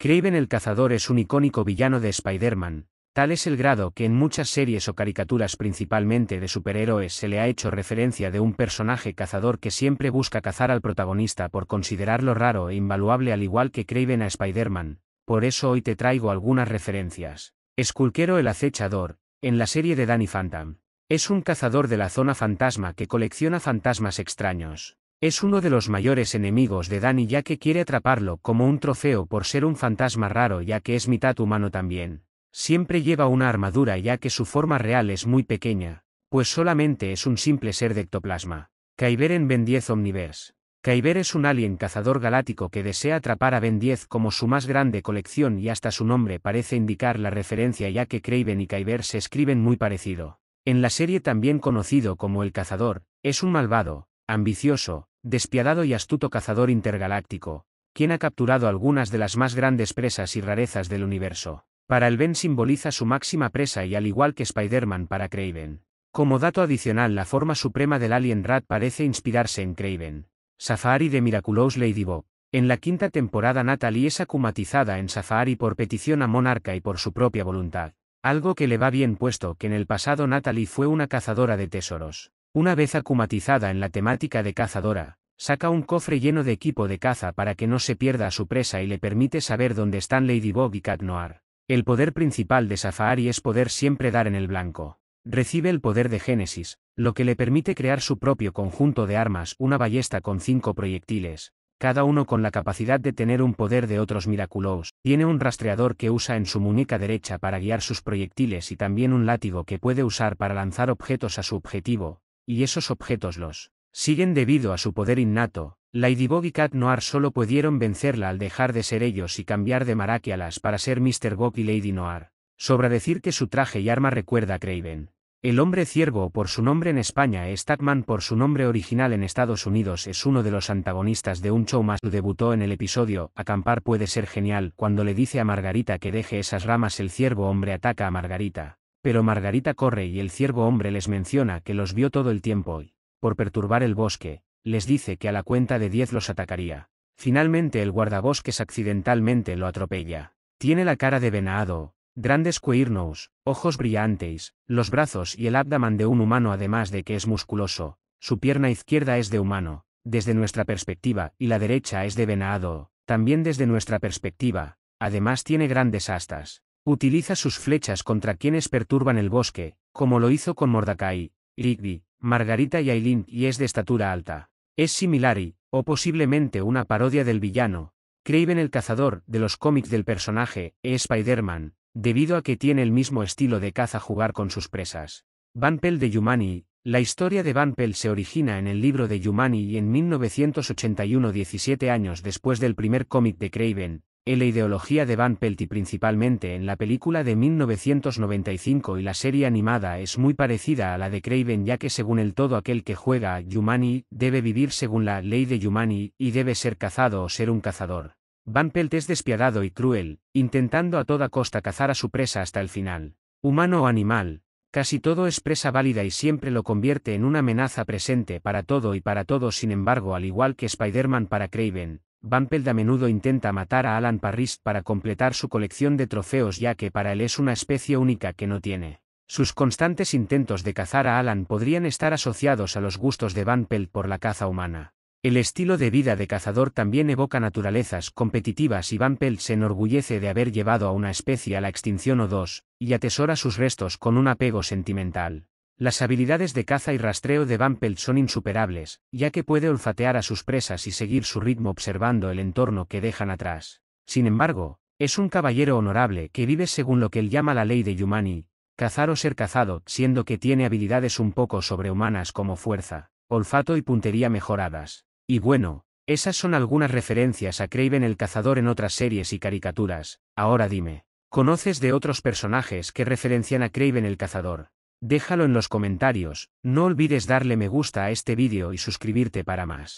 Craven el Cazador es un icónico villano de Spider-Man, tal es el grado que en muchas series o caricaturas principalmente de superhéroes se le ha hecho referencia de un personaje cazador que siempre busca cazar al protagonista por considerarlo raro e invaluable al igual que Craven a Spider-Man, por eso hoy te traigo algunas referencias. Esculquero el acechador, en la serie de Danny Phantom. Es un cazador de la zona fantasma que colecciona fantasmas extraños. Es uno de los mayores enemigos de Danny ya que quiere atraparlo como un trofeo por ser un fantasma raro ya que es mitad humano también. Siempre lleva una armadura ya que su forma real es muy pequeña, pues solamente es un simple ser de ectoplasma. Kyber en Ben 10 Omniverse. Kyber es un alien cazador galáctico que desea atrapar a Ben 10 como su más grande colección y hasta su nombre parece indicar la referencia ya que Craven y Kyber se escriben muy parecido. En la serie también conocido como El Cazador, es un malvado, ambicioso, despiadado y astuto cazador intergaláctico, quien ha capturado algunas de las más grandes presas y rarezas del universo. Para el Ben simboliza su máxima presa y al igual que Spider-Man para Craven. Como dato adicional la forma suprema del Alien Rat parece inspirarse en Craven. Safari de Miraculous Ladybug. En la quinta temporada Natalie es acumatizada en Safari por petición a Monarca y por su propia voluntad. Algo que le va bien puesto que en el pasado Natalie fue una cazadora de tesoros. Una vez acumatizada en la temática de cazadora, saca un cofre lleno de equipo de caza para que no se pierda a su presa y le permite saber dónde están Ladybug y Cat Noir. El poder principal de Safari es poder siempre dar en el blanco. Recibe el poder de Génesis, lo que le permite crear su propio conjunto de armas, una ballesta con cinco proyectiles, cada uno con la capacidad de tener un poder de otros Miraculous. Tiene un rastreador que usa en su muñeca derecha para guiar sus proyectiles y también un látigo que puede usar para lanzar objetos a su objetivo, y esos objetos los siguen debido a su poder innato. Ladybug y Cat Noir solo pudieron vencerla al dejar de ser ellos y cambiar de Marakialas para ser Mr. Gok y Lady Noir. Sobra decir que su traje y arma recuerda a Craven. El hombre ciervo por su nombre en España es por su nombre original en Estados Unidos es uno de los antagonistas de un show más. Debutó en el episodio Acampar puede ser genial cuando le dice a Margarita que deje esas ramas el ciervo hombre ataca a Margarita. Pero Margarita corre y el ciervo hombre les menciona que los vio todo el tiempo y, por perturbar el bosque, les dice que a la cuenta de diez los atacaría. Finalmente el guardabosques accidentalmente lo atropella. Tiene la cara de venado, grandes cuernos, ojos brillantes, los brazos y el abdomen de un humano además de que es musculoso, su pierna izquierda es de humano, desde nuestra perspectiva, y la derecha es de venado, también desde nuestra perspectiva, además tiene grandes astas. Utiliza sus flechas contra quienes perturban el bosque, como lo hizo con Mordakai, Rigby, Margarita y Aileen y es de estatura alta. Es similar y, o posiblemente una parodia del villano, Craven el cazador de los cómics del personaje, e. Spider-Man, debido a que tiene el mismo estilo de caza jugar con sus presas. Van Pelt de Yumani, la historia de Van se origina en el libro de Yumani y en 1981 17 años después del primer cómic de Craven, la ideología de Van Pelty principalmente en la película de 1995 y la serie animada es muy parecida a la de Craven ya que según el todo aquel que juega a Yumani debe vivir según la ley de Yumani y debe ser cazado o ser un cazador. Van Pelt es despiadado y cruel, intentando a toda costa cazar a su presa hasta el final. Humano o animal, casi todo es presa válida y siempre lo convierte en una amenaza presente para todo y para todos sin embargo al igual que Spider-Man para Craven, Bampeld a menudo intenta matar a Alan Parrish para completar su colección de trofeos ya que para él es una especie única que no tiene. Sus constantes intentos de cazar a Alan podrían estar asociados a los gustos de Van por la caza humana. El estilo de vida de cazador también evoca naturalezas competitivas y Van se enorgullece de haber llevado a una especie a la extinción o dos, y atesora sus restos con un apego sentimental. Las habilidades de caza y rastreo de Vampel son insuperables, ya que puede olfatear a sus presas y seguir su ritmo observando el entorno que dejan atrás. Sin embargo, es un caballero honorable que vive según lo que él llama la ley de Yumani, cazar o ser cazado, siendo que tiene habilidades un poco sobrehumanas como fuerza, olfato y puntería mejoradas. Y bueno, esas son algunas referencias a Craven el cazador en otras series y caricaturas. Ahora dime, ¿conoces de otros personajes que referencian a Craven el cazador? Déjalo en los comentarios, no olvides darle me gusta a este vídeo y suscribirte para más.